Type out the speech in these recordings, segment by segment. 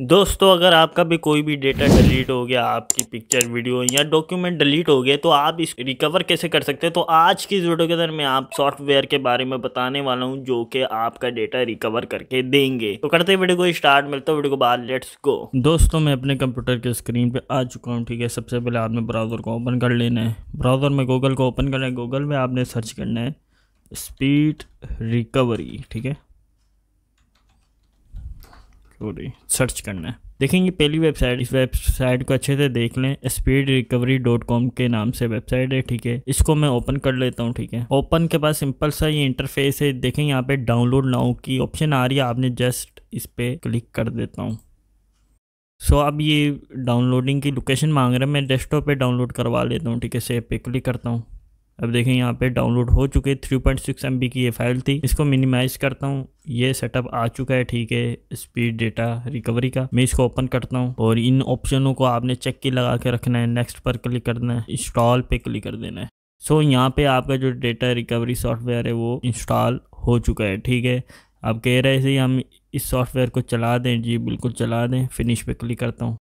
दोस्तों अगर आपका भी कोई भी डेटा डिलीट हो गया आपकी पिक्चर वीडियो या डॉक्यूमेंट डिलीट हो गया तो आप इस रिकवर कैसे कर सकते हैं तो आज की इस वीडियो के अंदर मैं आप सॉफ्टवेयर के बारे में बताने वाला हूं जो कि आपका डेटा रिकवर करके देंगे तो करते वीडियो को स्टार्ट मिलता है वीडियो को बाद लेट्स गो दोस्तों मैं अपने कंप्यूटर के स्क्रीन पर आ चुका हूँ ठीक है सबसे पहले आपने ब्राउज़र को ओपन कर लेना है ब्राउज़र में गूगल को ओपन करना है गूगल में आपने सर्च करना है स्पीड रिकवरी ठीक है सॉरी सर्च करना है देखेंगे पहली वेबसाइट इस वेबसाइट को अच्छे से देख लें स्पीड रिकवरी डॉट कॉम के नाम से वेबसाइट है ठीक है इसको मैं ओपन कर लेता हूँ ठीक है ओपन के पास सिंपल सा ये इंटरफेस है देखें यहाँ पे डाउनलोड नाउ की ऑप्शन आ रही है आपने जस्ट इस पर क्लिक कर देता हूँ सो अब ये डाउनलोडिंग की लोकेशन मांग रहे हैं मैं डेस्कटॉप पे डाउनलोड करवा लेता हूँ ठीक है सेव पे क्लिक करता हूँ अब देखें यहाँ पे डाउनलोड हो चुके 3.6 पॉइंट की ये फाइल थी इसको मिनिमाइज करता हूँ ये सेटअप आ चुका है ठीक है स्पीड डेटा रिकवरी का मैं इसको ओपन करता हूँ और इन ऑप्शनों को आपने चेक की लगा के रखना है नेक्स्ट पर क्लिक करना है इंस्टॉल पे क्लिक कर देना है सो so, यहाँ पे आपका जो डेटा रिकवरी सॉफ्टवेयर है वो इंस्टॉल हो चुका है ठीक है आप कह रहे थे हम इस सॉफ्टवेयर को चला दें जी बिल्कुल चला दें फिनिश पे क्लिक करता हूँ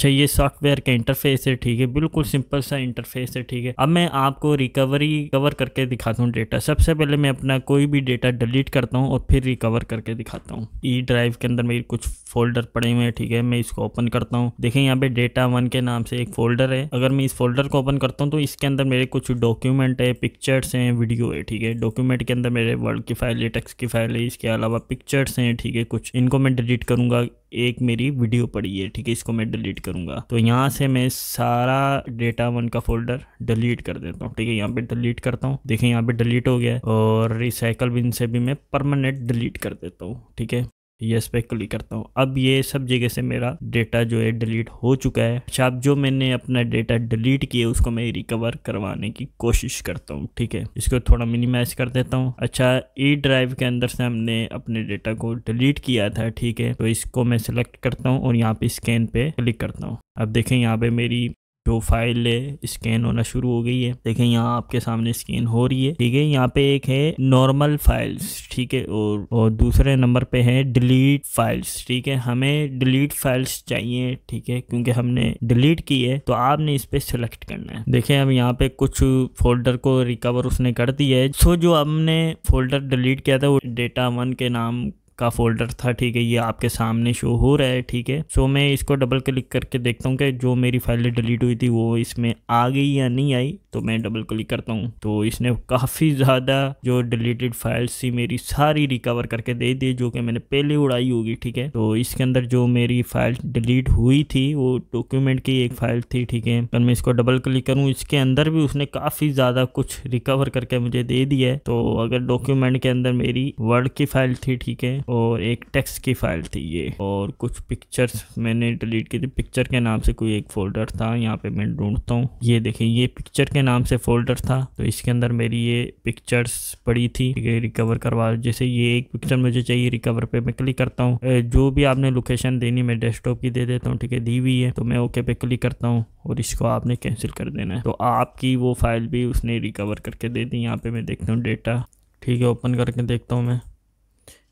अच्छा ये सॉफ्टवेयर का इंटरफेस है ठीक है बिल्कुल सिंपल सा इंटरफेस है ठीक है अब मैं आपको रिकवरी कवर करके दिखाता हूँ डेटा सबसे पहले मैं अपना कोई भी डेटा डिलीट करता हूँ और फिर रिकवर करके दिखाता हूँ ई ड्राइव के अंदर मेरे कुछ फोल्डर पड़े हुए हैं ठीक है मैं इसको ओपन करता हूँ देखें यहाँ पे डेटा वन के नाम से एक फोल्डर है अगर मैं इस फोल्डर को ओपन करता हूँ तो इसके अंदर मेरे कुछ डॉक्यूमेंट है पिक्चर्स हैं वीडियो है ठीक है डॉक्यूमेंट के अंदर मेरे वर्ड की फाइल है टेक्स की फाइल है इसके अलावा पिक्चर्स हैं ठीक है कुछ इनको मैं डिलीट करूंगा एक मेरी वीडियो पड़ी है ठीक है इसको मैं डिलीट करूंगा तो यहाँ से मैं सारा डेटा वन का फोल्डर डिलीट कर देता हूँ ठीक है यहाँ पे डिलीट करता हूँ देखें यहाँ पे डिलीट हो गया और रिसाइकल बिन से भी मैं परमानेंट डिलीट कर देता हूँ ठीक है यस पे क्लिक करता हूँ अब ये सब जगह से मेरा डेटा जो है डिलीट हो चुका है अच्छा अब जो मैंने अपना डेटा डिलीट किया उसको मैं रिकवर करवाने की कोशिश करता हूँ ठीक है इसको थोड़ा मिनिमाइज कर देता हूँ अच्छा ई e ड्राइव के अंदर से हमने अपने डेटा को डिलीट किया था ठीक है तो इसको मैं सिलेक्ट करता हूँ और यहाँ पे स्कैन पे क्लिक करता हूँ अब देखें यहाँ पे मेरी प्रोफाइल स्कैन होना शुरू हो गई है देखें यहाँ आपके सामने स्कैन हो रही है ठीक है यहाँ पे एक है नॉर्मल फाइल्स ठीक है और और दूसरे नंबर पे है डिलीट फाइल्स ठीक है हमें डिलीट फाइल्स चाहिए ठीक है क्योंकि हमने डिलीट की है तो आपने इस पर सिलेक्ट करना है देखें अब यहाँ पे कुछ फोल्डर को रिकवर उसने कर दिया है सो जो हमने फोल्डर डिलीट किया था वो डेटा वन के नाम का फोल्डर था ठीक है ये आपके सामने शो हो रहा है ठीक है सो मैं इसको डबल क्लिक करके देखता हूँ कि जो मेरी फाइलें डिलीट हुई थी वो इसमें आ गई या नहीं आई तो मैं डबल क्लिक करता हूँ तो इसने काफ़ी ज़्यादा जो डिलीटेड फाइल्स थी मेरी सारी रिकवर करके दे दी जो कि मैंने पहले उड़ाई होगी ठीक है तो इसके अंदर जो मेरी फाइल डिलीट हुई थी वो डॉक्यूमेंट की एक फाइल थी ठीक है पर तो मैं इसको डबल क्लिक करूँ इसके अंदर भी उसने काफ़ी ज़्यादा कुछ रिकवर करके मुझे दे दिया है तो अगर डॉक्यूमेंट के अंदर मेरी वर्ड की फाइल थी ठीक है और एक टेक्स्ट की फाइल थी ये और कुछ पिक्चर्स मैंने डिलीट की थी पिक्चर के नाम से कोई एक फोल्डर था यहाँ पे मैं ढूंढता हूँ ये देखें ये पिक्चर के नाम से फोल्डर था तो इसके अंदर मेरी ये पिक्चर्स पड़ी थी रिकवर करवा जैसे ये एक पिक्चर मुझे चाहिए रिकवर पे मैं क्लिक करता हूँ जो भी आपने लोकेशन देनी मैं डेस्कटॉप की दे देता हूँ ठीक है दी हुई है तो मैं ओके पे क्लिक करता हूँ और इसको आपने कैंसिल कर देना है तो आपकी वो फाइल भी उसने रिकवर करके दे दी यहाँ पे मैं देखता हूँ डेटा ठीक है ओपन करके देखता हूँ मैं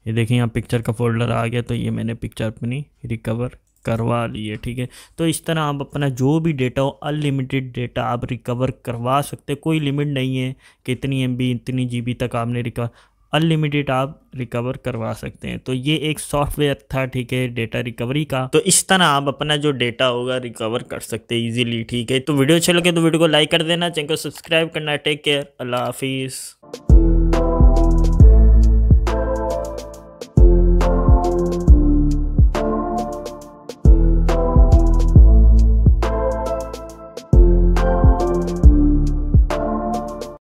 ये देखें यहाँ पिक्चर का फोल्डर आ गया तो ये मैंने पिक्चर अपनी रिकवर करवा लिए ठीक है तो इस तरह आप अपना जो भी डेटा हो अनलिमिटेड डेटा आप रिकवर करवा सकते कोई लिमिट नहीं है कि इतनी एम इतनी जी तक आपने रिकवर अनलिमिटेड आप रिकवर करवा सकते हैं तो ये एक सॉफ्टवेयर था ठीक है डेटा रिकवरी का तो इस तरह आप अपना जो डेटा होगा रिकवर कर सकते हैं इजीली ठीक है तो वीडियो अच्छे लगे तो वीडियो को लाइक कर देना चैनल को सब्सक्राइब करना टेक केयर अल्लाह हाफिज़